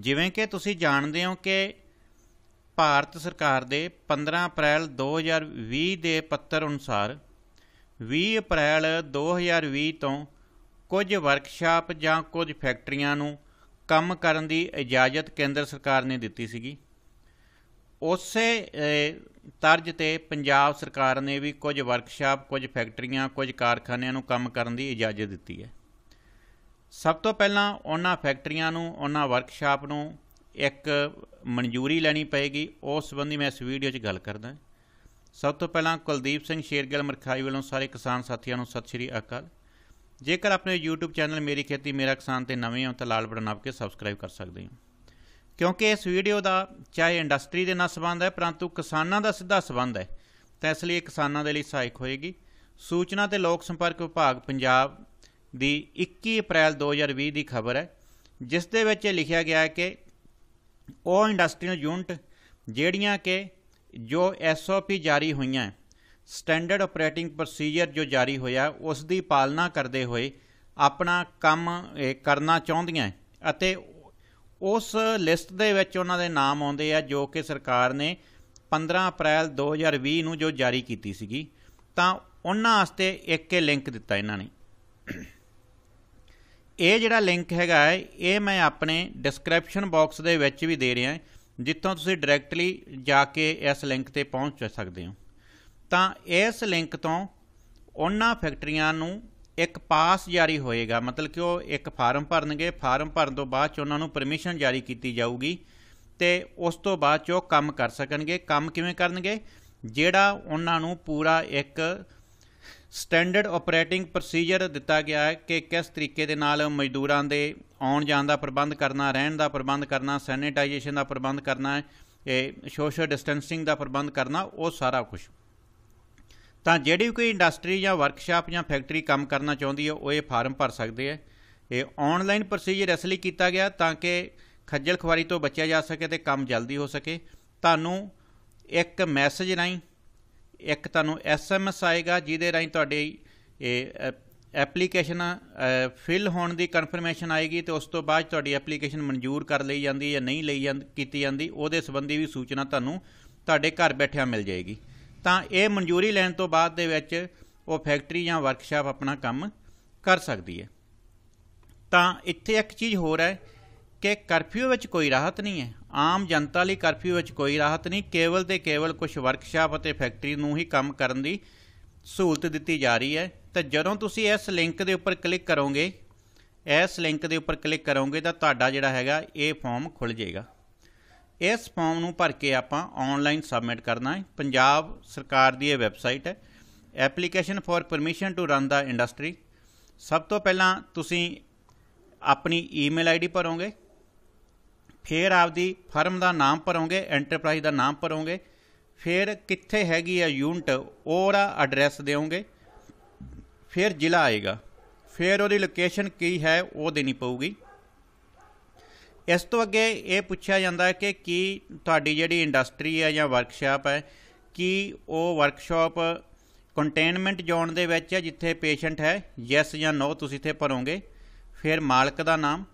ਜਿਵੇਂ ਕਿ ਤੁਸੀਂ ਜਾਣਦੇ ਹੋ ਕਿ ਭਾਰਤ ਸਰਕਾਰ ਦੇ 15 ਅਪ੍ਰੈਲ 2020 ਦੇ ਪੱਤਰ ਅਨੁਸਾਰ 20 ਅਪ੍ਰੈਲ 2020 ਤੋਂ ਕੁਝ ਵਰਕਸ਼ਾਪ ਜਾਂ ਕੁਝ ਫੈਕਟਰੀਆਂ ਨੂੰ ਕੰਮ ਕਰਨ ਦੀ ਇਜਾਜ਼ਤ ਕੇਂਦਰ ਸਰਕਾਰ ਨੇ ਦਿੱਤੀ ਸੀਗੀ ਉਸੇ ਤਰਜ ਤੇ ਪੰਜਾਬ ਸਰਕਾਰ ਨੇ ਵੀ ਕੁਝ ਵਰਕਸ਼ਾਪ ਕੁਝ ਫੈਕਟਰੀਆਂ ਕੁਝ ਕਾਰਖਾਨਿਆਂ ਨੂੰ ਕੰਮ ਕਰਨ ਦੀ ਇਜਾਜ਼ਤ ਦਿੱਤੀ ਹੈ ਸਭ ਤੋਂ ਪਹਿਲਾਂ ਉਹਨਾਂ ਫੈਕਟਰੀਆਂ ਨੂੰ ਉਹਨਾਂ ਵਰਕਸ਼ਾਪ ਨੂੰ ਇੱਕ ਮਨਜ਼ੂਰੀ ਲੈਣੀ ਪਏਗੀ ਉਸ ਸੰਬੰਧੀ ਮੈਂ ਇਸ ਵੀਡੀਓ 'ਚ ਗੱਲ ਕਰਦਾ ਸਭ ਤੋਂ ਪਹਿਲਾਂ ਕੁਲਦੀਪ ਸਿੰਘ ਸ਼ੇਰਗਿੱਲ ਮਰਖਾਈ ਵੱਲੋਂ ਸਾਰੇ ਕਿਸਾਨ ਸਾਥੀਆਂ ਨੂੰ ਸਤਿ ਸ਼੍ਰੀ ਅਕਾਲ ਜੇਕਰ ਆਪਣੇ YouTube ਚੈਨਲ ਮੇਰੀ ਖੇਤੀ ਮੇਰਾ ਕਿਸਾਨ ਤੇ ਨਵੇਂ ਹੋ ਤਾਂ ਲਾਲ ਬਟਨ ਆਪ ਕੇ ਸਬਸਕ੍ਰਾਈਬ ਕਰ ਸਕਦੇ ਹੋ ਕਿਉਂਕਿ ਇਸ ਵੀਡੀਓ ਦਾ ਚਾਹੇ ਇੰਡਸਟਰੀ ਦੇ ਨਾਲ ਸੰਬੰਧ ਹੈ ਪਰੰਤੂ ਕਿਸਾਨਾਂ ਦਾ ਸਿੱਧਾ ਸੰਬੰਧ ਹੈ ਤਾਂ ਇਸ ਲਈ ਕਿਸਾਨਾਂ ਦੇ ਲਈ ਸਹਾਇਕ ਹੋਏਗੀ ਸੂਚਨਾ ਤੇ ਲੋਕ ਸੰਪਰਕ ਵਿਭਾਗ ਪੰਜਾਬ ਦੀ 21 ਅਪ੍ਰੈਲ 2020 ਦੀ ਖਬਰ ਹੈ ਜਿਸ ਦੇ ਵਿੱਚ ਲਿਖਿਆ ਗਿਆ ਹੈ ਕਿ ਉਹ ਇੰਡਸਟਰੀਅਲ ਯੂਨਿਟ ਜਿਹੜੀਆਂ ਕਿ ਜੋ ਐਸਓਪੀ ਜਾਰੀ ਹੋਈਆਂ ਸਟੈਂਡਰਡ ਆਪਰੇਟਿੰਗ ਪ੍ਰੋਸੀਜਰ ਜੋ ਜਾਰੀ ਹੋਇਆ ਉਸ ਦੀ ਪਾਲਣਾ ਕਰਦੇ ਹੋਏ ਆਪਣਾ ਕੰਮ ਕਰਨਾ ਚਾਹੁੰਦੀਆਂ ਅਤੇ ਉਸ ਲਿਸਟ ਦੇ ਵਿੱਚ ਉਹਨਾਂ ਦੇ ਨਾਮ ਆਉਂਦੇ ਆ ਜੋ ਕਿ ਸਰਕਾਰ ਨੇ 15 ਅਪ੍ਰੈਲ 2020 ਨੂੰ ਜੋ ਜਾਰੀ ਕੀਤੀ ਸੀਗੀ ਤਾਂ ਉਹਨਾਂ ਵਾਸਤੇ ਇੱਕ ਲਿੰਕ ਦਿੱਤਾ ਇਹਨਾਂ ਨੇ ਇਹ ਜਿਹੜਾ ਲਿੰਕ ਹੈਗਾ ਇਹ ਮੈਂ ਆਪਣੇ ਡਿਸਕ੍ਰਿਪਸ਼ਨ ਬਾਕਸ ਦੇ ਵਿੱਚ ਵੀ ਦੇ ਰਿਹਾ ਜਿੱਥੋਂ ਤੁਸੀਂ ਡਾਇਰੈਕਟਲੀ ਜਾ ਕੇ ਇਸ ਲਿੰਕ ਤੇ ਪਹੁੰਚ ਸਕਦੇ ਹੋ ਤਾਂ ਇਸ ਲਿੰਕ ਤੋਂ ਉਹਨਾਂ ਫੈਕਟਰੀਆਂ ਨੂੰ ਇੱਕ ਪਾਸ ਜਾਰੀ ਹੋਏਗਾ ਮਤਲਬ ਕਿ ਉਹ ਇੱਕ ਫਾਰਮ ਭਰਨਗੇ ਫਾਰਮ ਭਰਨ ਤੋਂ ਬਾਅਦ ਚ ਉਹਨਾਂ ਨੂੰ ਪਰਮਿਸ਼ਨ ਜਾਰੀ ਕੀਤੀ ਜਾਊਗੀ ਤੇ ਉਸ ਤੋਂ ਬਾਅਦ ਚ ਉਹ ਕੰਮ ਕਰ ਸਕਣਗੇ ਕੰਮ ਕਿਵੇਂ ਕਰਨਗੇ ਜਿਹੜਾ ਉਹਨਾਂ ਨੂੰ ਪੂਰਾ ਇੱਕ ਸਟੈਂਡਰਡ ਆਪਰੇਟਿੰਗ ਪ੍ਰੋਸੀਜਰ ਦਿੱਤਾ ਗਿਆ ਹੈ ਕਿ ਕਿਸ ਤਰੀਕੇ ਦੇ ਨਾਲ ਮਜ਼ਦੂਰਾਂ ਦੇ ਆਉਣ ਜਾਣ ਦਾ ਪ੍ਰਬੰਧ ਕਰਨਾ ਰਹਿਣ ਦਾ ਪ੍ਰਬੰਧ ਕਰਨਾ ਸੈਨੀਟਾਈਜੇਸ਼ਨ ਦਾ ਪ੍ਰਬੰਧ ਕਰਨਾ ਇਹ ਸੋਸ਼ਲ ਡਿਸਟੈਂਸਿੰਗ ਦਾ ਪ੍ਰਬੰਧ ਕਰਨਾ ਉਹ ਸਾਰਾ ਕੁਝ ਤਾਂ ਜਿਹੜੀ ਕੋਈ ਇੰਡਸਟਰੀ ਜਾਂ ਵਰਕਸ਼ਾਪ ਜਾਂ ਫੈਕਟਰੀ ਕੰਮ ਕਰਨਾ ਚਾਹੁੰਦੀ ਹੈ ਉਹ ਇਹ ਫਾਰਮ ਭਰ ਸਕਦੇ ਹੈ ਇਹ ਆਨਲਾਈਨ ਪ੍ਰੋਸੀਜਰ ਇਸ ਲਈ ਕੀਤਾ ਗਿਆ ਤਾਂ ਕਿ ਖੱਜਲ ਖਵਾਰੀ ਤੋਂ ਬਚਿਆ ਜਾ ਸਕੇ ਤੇ ਕੰਮ ਜਲਦੀ ਹੋ ਸਕੇ ਤੁਹਾਨੂੰ ਇੱਕ ਮੈਸੇਜ ਨਹੀਂ ਇੱਕ ਤੁਹਾਨੂੰ ਐਸਐਮਐਸ ਆਏਗਾ ਜਿਹਦੇ ਰਾਹੀਂ ਤੁਹਾਡੇ ਇਹ ਐਪਲੀਕੇਸ਼ਨ ਫਿਲ ਹੋਣ ਦੀ ਕਨਫਰਮੇਸ਼ਨ ਆਏਗੀ ਤੇ ਉਸ ਤੋਂ ਬਾਅਦ ਤੁਹਾਡੀ ਐਪਲੀਕੇਸ਼ਨ ਮਨਜ਼ੂਰ ਕਰ ਲਈ ਜਾਂਦੀ ਹੈ ਜਾਂ ਨਹੀਂ ਲਈ ਜਾਂਦੀ ਕੀਤੀ ਜਾਂਦੀ ਉਹਦੇ ਸੰਬੰਧੀ ਵੀ ਸੂਚਨਾ ਤੁਹਾਨੂੰ ਤੁਹਾਡੇ ਘਰ ਬੈਠਿਆਂ ਮਿਲ ਜਾਏਗੀ ਤਾਂ ਇਹ ਮਨਜ਼ੂਰੀ ਲੈਣ ਤੋਂ ਬਾਅਦ ਦੇ ਵਿੱਚ ਉਹ ਫੈਕਟਰੀ ਜਾਂ ਵਰਕਸ਼ਾਪ ਆਪਣਾ ਕੰਮ ਕਰ ਸਕਦੀ ਹੈ ਤਾਂ ਇੱਥੇ ਇੱਕ ਚੀਜ਼ ਹੋਰ ਹੈ ਕਿ ਕਰਫਿਊ ਵਿੱਚ ਕੋਈ ਰਾਹਤ ਨਹੀਂ ਹੈ ਆਮ ਜਨਤਾ ਲਈ ਕਰਫਿਊ ਵਿੱਚ ਕੋਈ ਰਾਹਤ ਨਹੀਂ ਕੇਵਲ ਤੇ ਕੇਵਲ ਕੁਝ ਵਰਕਸ਼ਾਪ ਅਤੇ ਫੈਕਟਰੀ ਨੂੰ ਹੀ ਕੰਮ ਕਰਨ ਦੀ ਸਹੂਲਤ ਦਿੱਤੀ ਜਾ ਰਹੀ ਹੈ ਤਾਂ ਜਦੋਂ ਤੁਸੀਂ ਇਸ ਲਿੰਕ ਦੇ ਉੱਪਰ ਕਲਿੱਕ ਕਰੋਗੇ ਇਸ ਲਿੰਕ ਦੇ ਉੱਪਰ ਕਲਿੱਕ ਕਰੋਗੇ ਤਾਂ ਤੁਹਾਡਾ ਜਿਹੜਾ ਹੈਗਾ ਇਹ ਫਾਰਮ ਖੁੱਲ ਜਾਏਗਾ ਇਸ ਫਾਰਮ ਨੂੰ ਭਰ ਕੇ ਆਪਾਂ ਆਨਲਾਈਨ ਸਬਮਿਟ ਕਰਨਾ ਹੈ ਪੰਜਾਬ ਸਰਕਾਰ ਦੀ ਇਹ ਵੈਬਸਾਈਟ ਹੈ application for permission to run ਦਾ ਇੰਡਸਟਰੀ ਸਭ ਤੋਂ ਪਹਿਲਾਂ ਤੁਸੀਂ ਆਪਣੀ ਈਮੇਲ ਆਈਡੀ ਭਰੋਗੇ ਫਿਰ ਆਪਦੀ ਫਰਮ ਦਾ ਨਾਮ ਭਰੋਗੇ ਐਂਟਰਪ੍ਰਾਈਜ਼ ਦਾ ਨਾਮ ਭਰੋਗੇ ਫਿਰ ਕਿੱਥੇ ਹੈਗੀ ਆ ਯੂਨਿਟ ਉਹਦਾ ਐਡਰੈਸ ਦਿਓਗੇ ਫਿਰ ਜ਼ਿਲ੍ਹਾ ਆਏਗਾ ਫਿਰ ਉਹਦੀ ਲੋਕੇਸ਼ਨ ਕੀ ਹੈ ਉਹ ਦੇਣੀ ਪਊਗੀ ਇਸ ਤੋਂ ਅੱਗੇ ਇਹ ਪੁੱਛਿਆ ਜਾਂਦਾ ਹੈ ਕਿ ਕੀ ਤੁਹਾਡੀ ਜਿਹੜੀ ਇੰਡਸਟਰੀ ਹੈ ਜਾਂ ਵਰਕਸ਼ਾਪ ਹੈ ਕੀ ਉਹ ਵਰਕਸ਼ਾਪ ਕੰਟੇਨਮੈਂਟ ਜ਼ੋਨ ਦੇ ਵਿੱਚ ਹੈ ਜਿੱਥੇ ਪੇਸ਼ੈਂਟ ਹੈ ਯੈਸ ਜਾਂ ਨੋ ਤੁਸੀਂ ਇੱਥੇ ਭਰੋਗੇ ਫਿਰ ਮਾਲਕ ਦਾ ਨਾਮ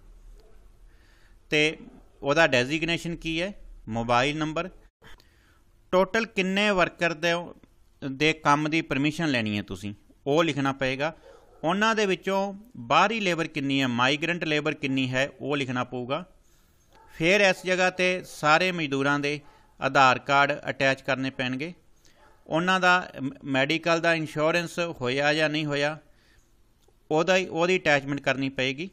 ਤੇ ਉਹਦਾ ਡੈਜ਼ਿਗਨੇਸ਼ਨ ਕੀ ਹੈ ਮੋਬਾਈਲ ਨੰਬਰ ਟੋਟਲ ਕਿੰਨੇ ਵਰਕਰ ਦੇ ਦੇ ਕੰਮ ਦੀ ਪਰਮਿਸ਼ਨ ਲੈਣੀ ਹੈ ਤੁਸੀਂ ਉਹ ਲਿਖਣਾ ਪਏਗਾ ਉਹਨਾਂ ਦੇ ਵਿੱਚੋਂ ਬਾਹਰੀ ਲੇਬਰ ਕਿੰਨੀ ਹੈ ਮਾਈਗ੍ਰੈਂਟ ਲੇਬਰ ਕਿੰਨੀ ਹੈ ਉਹ ਲਿਖਣਾ ਪਊਗਾ ਫਿਰ ਇਸ ਜਗ੍ਹਾ ਤੇ ਸਾਰੇ ਮਜ਼ਦੂਰਾਂ ਦੇ ਆਧਾਰ ਕਾਰਡ ਅਟੈਚ ਕਰਨੇ ਪੈਣਗੇ ਉਹਨਾਂ ਦਾ ਮੈਡੀਕਲ ਦਾ ਇੰਸ਼ੋਰੈਂਸ ਹੋਇਆ ਜਾਂ ਨਹੀਂ ਹੋਇਆ ਉਹਦਾ ਉਹਦੀ ਅਟੈਚਮੈਂਟ ਕਰਨੀ ਪਏਗੀ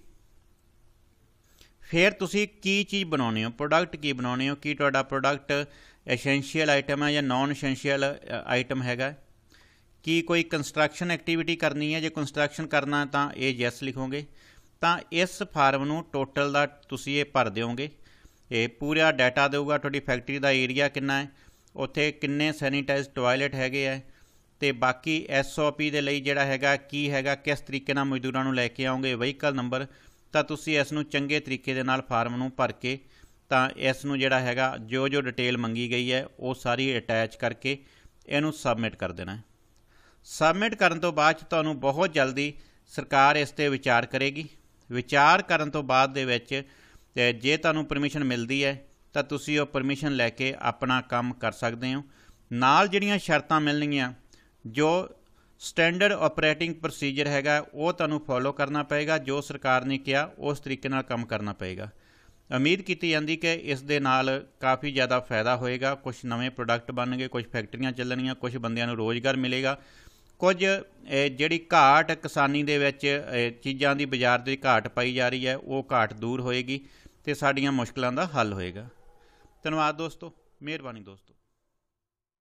ਫਿਰ ਤੁਸੀਂ ਕੀ ਚੀਜ਼ ਬਣਾਉਨੇ ਹੋ ਪ੍ਰੋਡਕਟ ਕੀ ਬਣਾਉਨੇ ਹੋ ਕੀ ਤੁਹਾਡਾ ਪ੍ਰੋਡਕਟ ਐਸੈਂਸ਼ੀਅਲ ਆਈਟਮ ਹੈ ਜਾਂ ਨਾਨ ਐਸੈਂਸ਼ੀਅਲ ਆਈਟਮ ਹੈਗਾ ਕੀ ਕੋਈ ਕੰਸਟਰਕਸ਼ਨ ਐਕਟੀਵਿਟੀ ਕਰਨੀ ਹੈ ਜੇ ਕੰਸਟਰਕਸ਼ਨ ਕਰਨਾ ਤਾਂ ਇਹ ਯੈਸ ਲਿਖੋਗੇ ਤਾਂ ਇਸ ਫਾਰਮ ਨੂੰ ਟੋਟਲ ਦਾ ਤੁਸੀਂ ਇਹ ਭਰ ਦਿਓਗੇ ਇਹ ਪੂਰਾ ਡਾਟਾ ਦੇਊਗਾ ਤੁਹਾਡੀ ਫੈਕਟਰੀ ਦਾ ਏਰੀਆ ਕਿੰਨਾ ਹੈ ਉੱਥੇ ਕਿੰਨੇ ਸੈਨੀਟਾਈਜ਼ ਟਾਇਲਟ ਹੈਗੇ ਆ ਤੇ ਬਾਕੀ ਐਸਓਪੀ ਦੇ ਲਈ ਜਿਹੜਾ ਹੈਗਾ ਕੀ ਹੈਗਾ ਕਿਸ ਤਰੀਕੇ ਨਾਲ ਮਜ਼ਦੂਰਾਂ ਨੂੰ ਲੈ ਕੇ ਆਉਂਗੇ ਵਹੀਕਲ ਨੰਬਰ ਤਾਂ ਤੁਸੀਂ ਇਸ ਨੂੰ ਚੰਗੇ ਤਰੀਕੇ ਦੇ ਨਾਲ ਫਾਰਮ ਨੂੰ ਭਰ ਕੇ ਤਾਂ ਇਸ ਨੂੰ ਜਿਹੜਾ ਹੈਗਾ ਜੋ ਜੋ ਡਿਟੇਲ ਮੰਗੀ ਗਈ ਹੈ ਉਹ ਸਾਰੀ ਅਟੈਚ ਕਰਕੇ ਇਹਨੂੰ ਸਬਮਿਟ ਕਰ ਦੇਣਾ ਹੈ ਸਬਮਿਟ ਕਰਨ ਤੋਂ ਬਾਅਦ ਤੁਹਾਨੂੰ ਬਹੁਤ ਜਲਦੀ ਸਰਕਾਰ ਇਸ ਤੇ ਵਿਚਾਰ ਕਰੇਗੀ ਵਿਚਾਰ ਕਰਨ ਤੋਂ ਬਾਅਦ ਦੇ ਵਿੱਚ ਜੇ ਤੁਹਾਨੂੰ ਪਰਮਿਸ਼ਨ ਮਿਲਦੀ ਹੈ ਤਾਂ ਤੁਸੀਂ ਉਹ ਪਰਮਿਸ਼ਨ ਲੈ ਕੇ ਆਪਣਾ ਕੰਮ ਕਰ ਸਕਦੇ ਹੋ ਨਾਲ ਜਿਹੜੀਆਂ ਸ਼ਰਤਾਂ ਮਿਲਣਗੀਆਂ ਜੋ ਸਟੈਂਡਰਡ ਆਪਰੇਟਿੰਗ ਪ੍ਰੋਸੀਜਰ ਹੈਗਾ ਉਹ ਤੁਹਾਨੂੰ ਫੋਲੋ ਕਰਨਾ ਪਏਗਾ ਜੋ ਸਰਕਾਰ ਨੇ ਕਿਹਾ ਉਸ ਤਰੀਕੇ ਨਾਲ ਕੰਮ ਕਰਨਾ ਪਏਗਾ ਉਮੀਦ ਕੀਤੀ ਜਾਂਦੀ ਕਿ ਇਸ ਦੇ ਨਾਲ ਕਾਫੀ ਜ਼ਿਆਦਾ ਫਾਇਦਾ ਹੋਏਗਾ ਕੁਝ ਨਵੇਂ ਪ੍ਰੋਡਕਟ ਬਣਨਗੇ ਕੁਝ ਫੈਕਟਰੀਆਂ ਚੱਲਣੀਆਂ ਕੁਝ ਬੰਦਿਆਂ ਨੂੰ ਰੋਜ਼ਗਾਰ ਮਿਲੇਗਾ ਕੁਝ ਜਿਹੜੀ ਘਾਟ ਕਿਸਾਨੀ ਦੇ ਵਿੱਚ ਚੀਜ਼ਾਂ ਦੀ ਬਾਜ਼ਾਰ ਦੇ ਘਾਟ ਪਾਈ ਜਾ ਰਹੀ ਹੈ ਉਹ ਘਾਟ ਦੂਰ ਹੋਏਗੀ ਤੇ ਸਾਡੀਆਂ ਮੁਸ਼ਕਲਾਂ ਦਾ ਹੱਲ ਹੋਏਗਾ ਧੰਨਵਾਦ ਦੋਸਤੋ ਮਿਹਰਬਾਨੀ ਦੋਸਤੋ